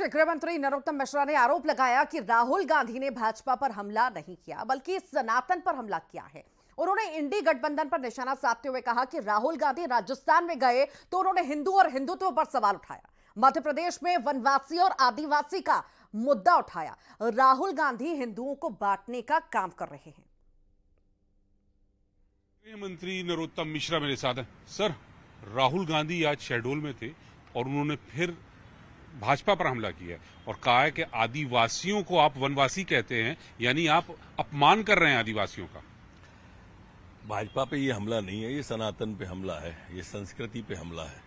गृह मंत्री नरोत्तम मिश्रा ने आरोप लगाया कि राहुल गांधी ने भाजपा पर हमला नहीं किया बल्कि सनातन पर हमला किया है उन्होंने इंडी गठबंधन पर निशाना साधते हुए कहा कि राहुल गांधी राजस्थान में गए तो उन्होंने हिंदू और हिंदुत्व पर सवाल उठाया मध्य प्रदेश में वनवासी और आदिवासी का मुद्दा उठाया राहुल गांधी हिंदुओं को बांटने का काम कर रहे हैं गृहमंत्री नरोत्तम मिश्रा मेरे साथ है सर राहुल गांधी आज शेड्यूल में थे और उन्होंने फिर भाजपा पर हमला किया और कहा है कि आदिवासियों को आप वनवासी कहते हैं यानी आप अपमान कर रहे हैं आदिवासियों का भाजपा पे ये हमला नहीं है ये सनातन पे हमला है ये संस्कृति पे हमला है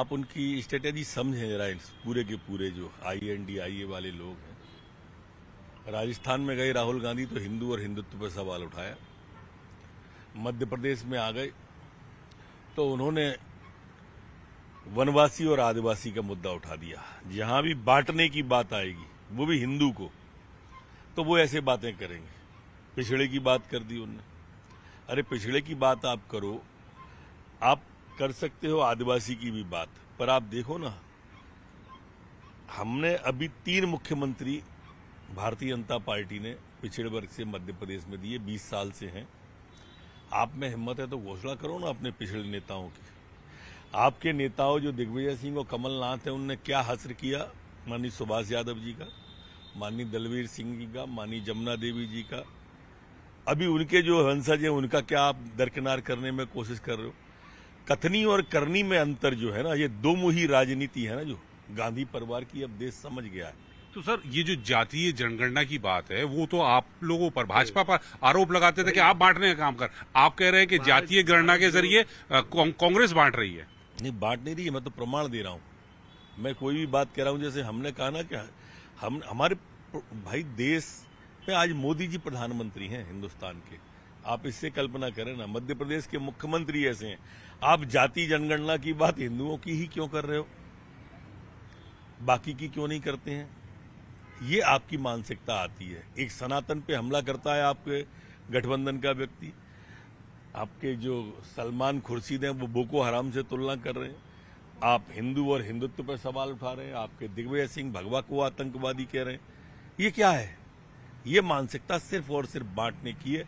आप उनकी स्ट्रेटेजी समझें जरा पूरे के पूरे जो आई एन डी आई ए वाले लोग हैं राजस्थान में गए राहुल गांधी तो हिंदू और हिंदुत्व पर सवाल उठाया मध्य प्रदेश में आ गए तो उन्होंने वनवासी और आदिवासी का मुद्दा उठा दिया जहां भी बांटने की बात आएगी वो भी हिंदू को तो वो ऐसे बातें करेंगे पिछड़े की बात कर दी उनने अरे पिछड़े की बात आप करो आप कर सकते हो आदिवासी की भी बात पर आप देखो ना हमने अभी तीन मुख्यमंत्री भारतीय जनता पार्टी ने पिछड़े वर्ग से मध्य प्रदेश में दिए 20 साल से हैं आप में हिम्मत है तो घोषणा करो ना अपने पिछड़े नेताओं की आपके नेताओं जो दिग्विजय सिंह और कमलनाथ है उनने क्या हासिल किया माननीय सुभाष यादव जी का माननीय दलवीर सिंह जी का माननीय जमुना देवी जी का अभी उनके जो हंसज हैं उनका क्या आप दरकिनार करने में कोशिश कर रहे हो कथनी और करनी में अंतर जो है ना ये दो मुही राजनीति है ना जो गांधी परिवार की अब देश समझ गया है तो सर ये जो जातीय जनगणना की बात है वो तो आप लोगों पर भाजपा पर आरोप लगाते थे कि आप बांटने का काम कर आप कह रहे हैं कि जातीय गणना के जरिए कांग्रेस बांट रही है नहीं बांट नहीं रही है मैं तो प्रमाण दे रहा हूँ मैं कोई भी बात कह रहा हूँ जैसे हमने कहा ना कि हम हमारे भाई देश में आज मोदी जी प्रधानमंत्री हैं हिंदुस्तान के आप इससे कल्पना करें ना मध्य प्रदेश के मुख्यमंत्री ऐसे हैं आप जाति जनगणना की बात हिंदुओं की ही क्यों कर रहे हो बाकी की क्यों नहीं करते हैं ये आपकी मानसिकता आती है एक सनातन पे हमला करता है आपके गठबंधन का व्यक्ति आपके जो सलमान खुर्शीद हैं वो बोको हराम से तुलना कर रहे हैं आप हिंदू और हिंदुत्व पर सवाल उठा रहे हैं आपके दिग्विजय सिंह भगवा को आतंकवादी कह रहे हैं ये क्या है ये मानसिकता सिर्फ और सिर्फ बांटने की है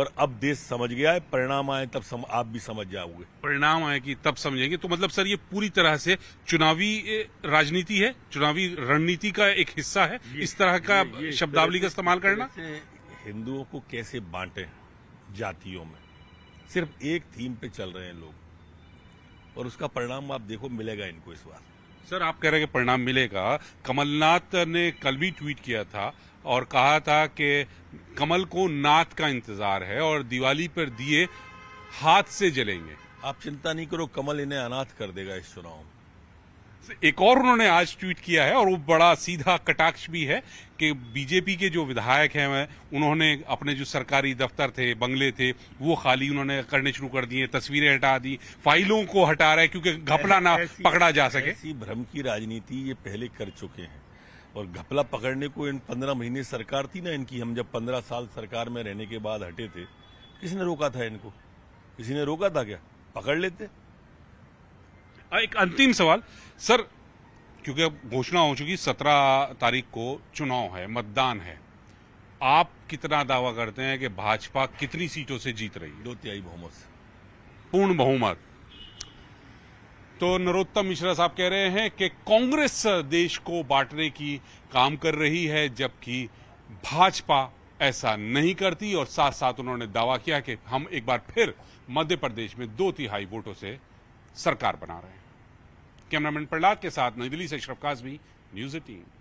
और अब देश समझ गया है परिणाम आए तब सम, आप भी समझ जाओगे परिणाम आए कि तब समझेंगे तो मतलब सर ये पूरी तरह से चुनावी राजनीति है चुनावी रणनीति का एक हिस्सा है इस तरह का शब्दावली का इस्तेमाल करना हिंदुओं को कैसे बांटे जातियों में सिर्फ एक थीम पे चल रहे हैं लोग और उसका परिणाम आप देखो मिलेगा इनको इस बार सर आप कह रहे हैं कि परिणाम मिलेगा कमलनाथ ने कल भी ट्वीट किया था और कहा था कि कमल को नाथ का इंतजार है और दिवाली पर दिए हाथ से जलेंगे आप चिंता नहीं करो कमल इन्हें अनाथ कर देगा इस चुनाव में एक और उन्होंने आज ट्वीट किया है और वो बड़ा सीधा कटाक्ष भी है कि बीजेपी के जो विधायक हैं उन्होंने अपने जो सरकारी दफ्तर थे बंगले थे वो खाली उन्होंने करने शुरू कर दिए तस्वीरें हटा दी फाइलों को हटा रहे क्योंकि घपला ना पकड़ा जा सके ऐसी भ्रम की राजनीति ये पहले कर चुके हैं और घपला पकड़ने को इन पंद्रह महीने सरकार थी ना इनकी हम जब पंद्रह साल सरकार में रहने के बाद हटे थे किसने रोका था इनको किसी ने रोका था क्या पकड़ लेते एक अंतिम सवाल सर क्योंकि अब घोषणा हो चुकी सत्रह तारीख को चुनाव है मतदान है आप कितना दावा करते हैं कि भाजपा कितनी सीटों से जीत रही है दो तिहाई बहुमत से पूर्ण बहुमत तो नरोत्तम मिश्रा साहब कह रहे हैं कि कांग्रेस देश को बांटने की काम कर रही है जबकि भाजपा ऐसा नहीं करती और साथ साथ उन्होंने दावा किया कि हम एक बार फिर मध्य प्रदेश में दो तिहाई वोटों से सरकार बना रहे हैं कैमरामैन प्रहलाद के साथ नई दिल्ली से अशरफ काजमी न्यूज एटीन